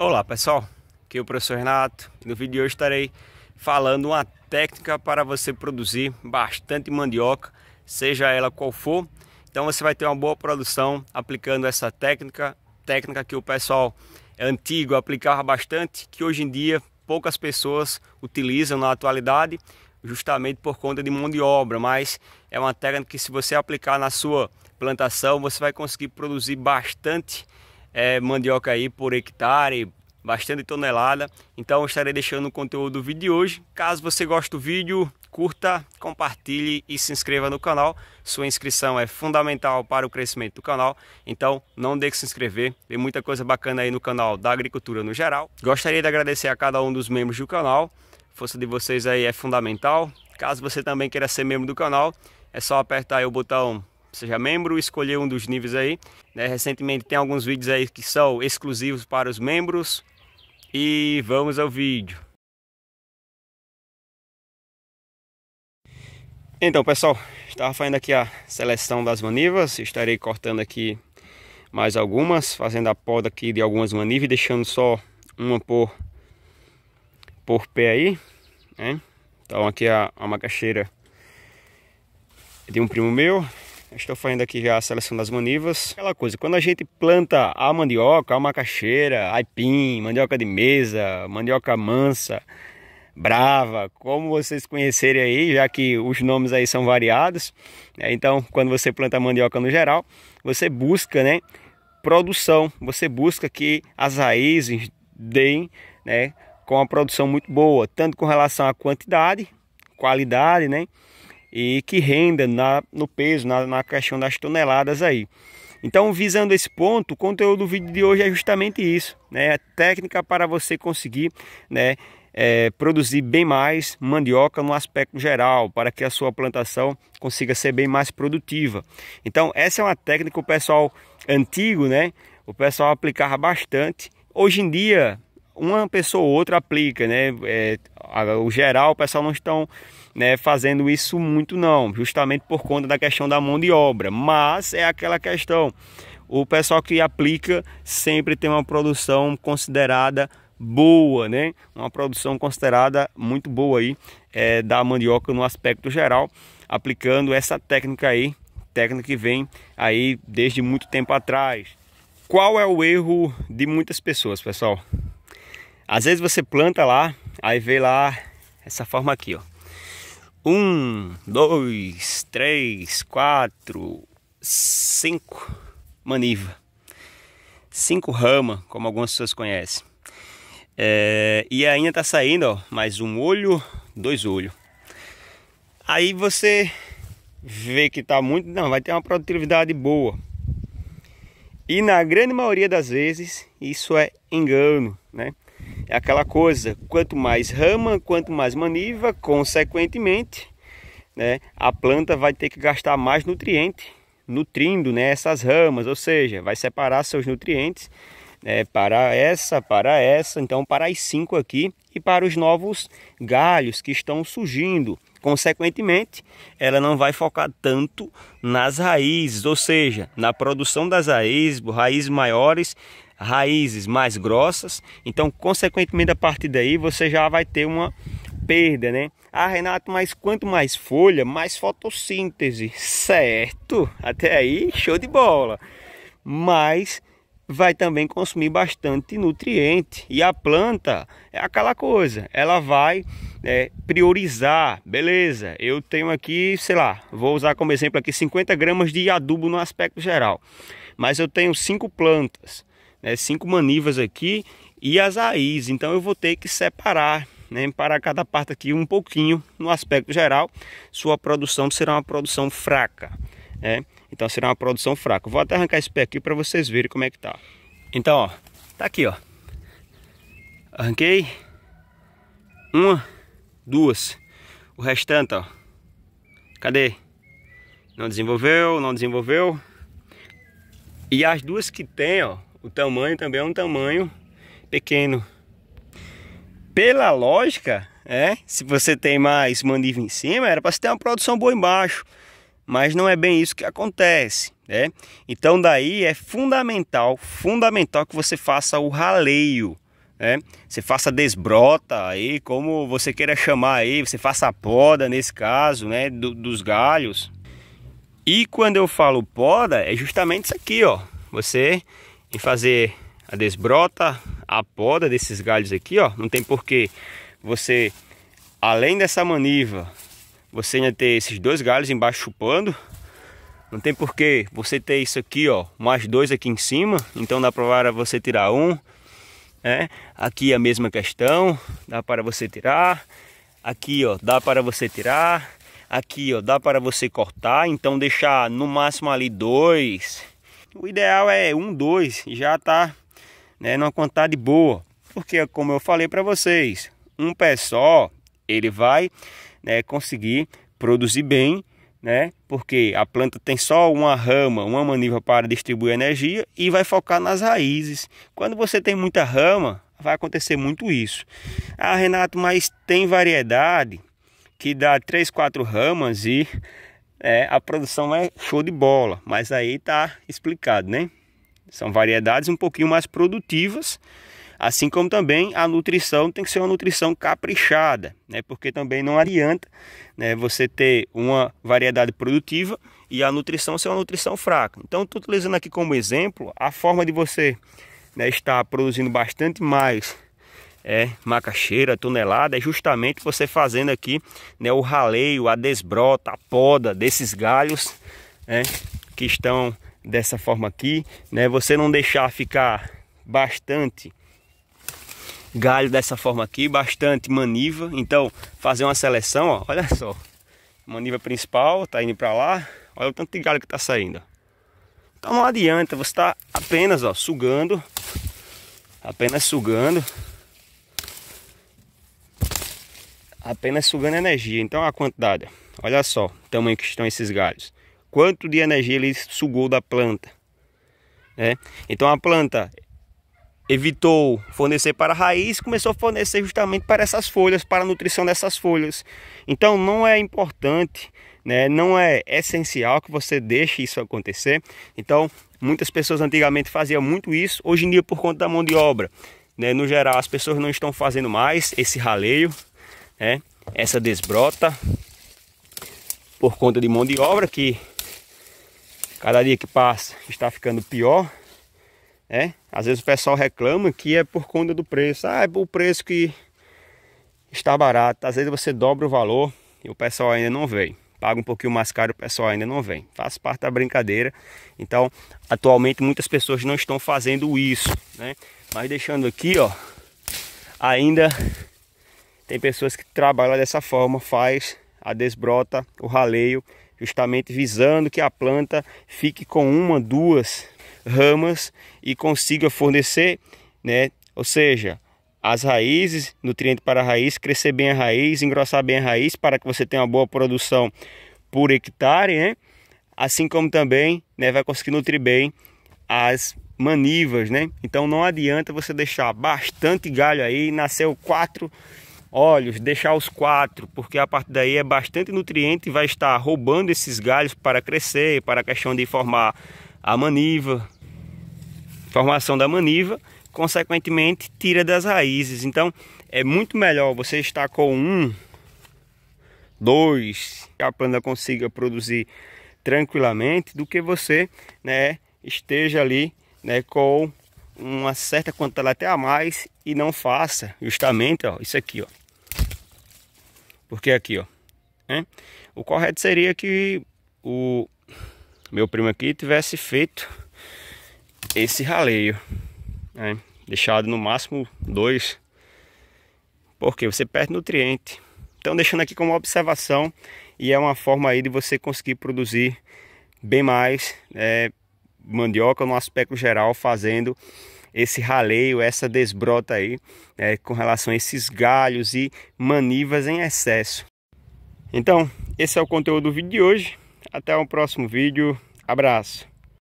Olá pessoal, aqui é o professor Renato. No vídeo de hoje estarei falando uma técnica para você produzir bastante mandioca, seja ela qual for. Então você vai ter uma boa produção aplicando essa técnica, técnica que o pessoal antigo aplicava bastante, que hoje em dia poucas pessoas utilizam na atualidade, justamente por conta de mão de obra, mas é uma técnica que se você aplicar na sua plantação, você vai conseguir produzir bastante é, mandioca aí por hectare, bastante tonelada. Então estarei deixando o conteúdo do vídeo de hoje. Caso você goste do vídeo, curta, compartilhe e se inscreva no canal. Sua inscrição é fundamental para o crescimento do canal, então não deixe de se inscrever. Tem muita coisa bacana aí no canal da agricultura no geral. Gostaria de agradecer a cada um dos membros do canal. A força de vocês aí é fundamental. Caso você também queira ser membro do canal, é só apertar o botão seja membro, escolher um dos níveis aí. Né? Recentemente tem alguns vídeos aí que são exclusivos para os membros. E vamos ao vídeo. Então pessoal, estava fazendo aqui a seleção das manivas, estarei cortando aqui mais algumas, fazendo a poda aqui de algumas manivas, deixando só uma por, por pé aí, né? Então aqui é a, a macaxeira de um primo meu, Estou fazendo aqui já a seleção das manivas. Aquela coisa, quando a gente planta a mandioca, a macaxeira, aipim, mandioca de mesa, mandioca mansa, brava, como vocês conhecerem aí, já que os nomes aí são variados. Né? Então, quando você planta mandioca no geral, você busca, né, produção. Você busca que as raízes deem, né, com uma produção muito boa, tanto com relação à quantidade, qualidade, né, e que renda na, no peso, na, na questão das toneladas aí. Então, visando esse ponto, o conteúdo do vídeo de hoje é justamente isso, né? A é técnica para você conseguir, né, é, produzir bem mais mandioca no aspecto geral, para que a sua plantação consiga ser bem mais produtiva. Então, essa é uma técnica que o pessoal antigo, né? O pessoal aplicava bastante. Hoje em dia, uma pessoa ou outra aplica, né? É, o geral, o pessoal não estão né, fazendo isso muito não, justamente por conta da questão da mão de obra. Mas é aquela questão, o pessoal que aplica sempre tem uma produção considerada boa, né? Uma produção considerada muito boa aí é, da mandioca no aspecto geral, aplicando essa técnica aí, técnica que vem aí desde muito tempo atrás. Qual é o erro de muitas pessoas, pessoal? Às vezes você planta lá, aí vê lá essa forma aqui, ó. Um, dois, três, quatro, cinco maniva. Cinco rama, como algumas pessoas conhecem. É, e ainda tá saindo, ó, mais um olho, dois olhos. Aí você vê que tá muito, não, vai ter uma produtividade boa. E na grande maioria das vezes, isso é engano, né? É aquela coisa, quanto mais rama, quanto mais maniva, consequentemente, né, a planta vai ter que gastar mais nutriente, nutrindo né, essas ramas, ou seja, vai separar seus nutrientes né, para essa, para essa, então para as cinco aqui e para os novos galhos que estão surgindo. Consequentemente, ela não vai focar tanto nas raízes, ou seja, na produção das raízes, raízes maiores, raízes mais grossas. Então, consequentemente, a partir daí você já vai ter uma perda, né? Ah, Renato, mas quanto mais folha, mais fotossíntese. Certo, até aí show de bola. Mas vai também consumir bastante nutriente. E a planta é aquela coisa, ela vai é, priorizar. Beleza, eu tenho aqui, sei lá, vou usar como exemplo aqui 50 gramas de adubo no aspecto geral. Mas eu tenho cinco plantas né, cinco manivas aqui e as raízes. Então eu vou ter que separar né, para cada parte aqui um pouquinho. No aspecto geral, sua produção será uma produção fraca. Né? Então será uma produção fraca. Vou até arrancar esse pé aqui para vocês verem como é que tá. Então, ó, tá aqui, ó. Arranquei uma, duas. O restante, ó. Cadê? Não desenvolveu, não desenvolveu. E as duas que tem, ó, o tamanho também é um tamanho pequeno. Pela lógica, é, se você tem mais mandíbula em cima, era para você ter uma produção boa embaixo. Mas não é bem isso que acontece, né? Então daí é fundamental, fundamental que você faça o raleio, né? Você faça desbrota aí, como você queira chamar aí, você faça a poda nesse caso, né, Do, dos galhos. E quando eu falo poda, é justamente isso aqui, ó. Você em fazer a desbrota, a poda desses galhos aqui, ó. Não tem porquê você, além dessa maniva, você ainda ter esses dois galhos embaixo chupando. Não tem porquê você ter isso aqui, ó, mais dois aqui em cima. Então dá para você tirar um, né? Aqui é a mesma questão, dá para você tirar. Aqui, ó, dá para você tirar. Aqui, ó, dá para você cortar. Então deixar no máximo ali dois o ideal é um, dois, já está né, numa quantidade boa. Porque, como eu falei para vocês, um pé só, ele vai né, conseguir produzir bem, né? Porque a planta tem só uma rama, uma maniva para distribuir energia e vai focar nas raízes. Quando você tem muita rama, vai acontecer muito isso. Ah, Renato, mas tem variedade que dá três, quatro ramas e é, a produção é show de bola, mas aí tá explicado, né? São variedades um pouquinho mais produtivas, assim como também a nutrição tem que ser uma nutrição caprichada, né? Porque também não adianta né, você ter uma variedade produtiva e a nutrição ser uma nutrição fraca. Então, estou utilizando aqui como exemplo a forma de você né, estar produzindo bastante mais é, macaxeira, tunelada, é justamente você fazendo aqui né, o raleio, a desbrota, a poda desses galhos né, que estão dessa forma aqui. Né, você não deixar ficar bastante galho dessa forma aqui, bastante maniva. Então, fazer uma seleção, ó, olha só. Maniva principal tá indo para lá. Olha o tanto de galho que tá saindo. Então não adianta, você está apenas ó, sugando, apenas sugando apenas sugando energia. Então a quantidade, olha só o tamanho que estão esses galhos. Quanto de energia ele sugou da planta. Né? Então a planta evitou fornecer para a raiz, começou a fornecer justamente para essas folhas, para a nutrição dessas folhas. Então não é importante, né? não é essencial que você deixe isso acontecer. Então muitas pessoas antigamente faziam muito isso, hoje em dia por conta da mão de obra. Né? No geral as pessoas não estão fazendo mais esse raleio, né? Essa desbrota por conta de mão de obra que cada dia que passa está ficando pior, né? Às vezes o pessoal reclama que é por conta do preço. Ah, é o preço que está barato. Às vezes você dobra o valor e o pessoal ainda não vem. Paga um pouquinho mais caro, o pessoal ainda não vem. Faz parte da brincadeira. Então, atualmente muitas pessoas não estão fazendo isso, né? Mas deixando aqui, ó, ainda tem pessoas que trabalham dessa forma, faz a desbrota, o raleio, justamente visando que a planta fique com uma, duas ramas e consiga fornecer, né? Ou seja, as raízes, nutriente para a raiz, crescer bem a raiz, engrossar bem a raiz para que você tenha uma boa produção por hectare, né? Assim como também, né, vai conseguir nutrir bem as manivas, né? Então não adianta você deixar bastante galho aí, nasceu quatro olhos, deixar os quatro, porque a partir daí é bastante nutriente e vai estar roubando esses galhos para crescer, para a questão de formar a maniva, formação da maniva, consequentemente tira das raízes. Então é muito melhor você estar com um, dois, que a planta consiga produzir tranquilamente, do que você né, esteja ali né, com uma certa quantidade até a mais e não faça justamente ó, isso aqui, ó. Porque aqui, ó. É? O correto seria que o meu primo aqui tivesse feito esse raleio. Né? Deixado no máximo dois. Porque você perde nutriente. Então deixando aqui como observação. E é uma forma aí de você conseguir produzir bem mais. É, mandioca no aspecto geral fazendo esse raleio, essa desbrota aí né, com relação a esses galhos e manivas em excesso. Então, esse é o conteúdo do vídeo de hoje. Até o próximo vídeo. Abraço!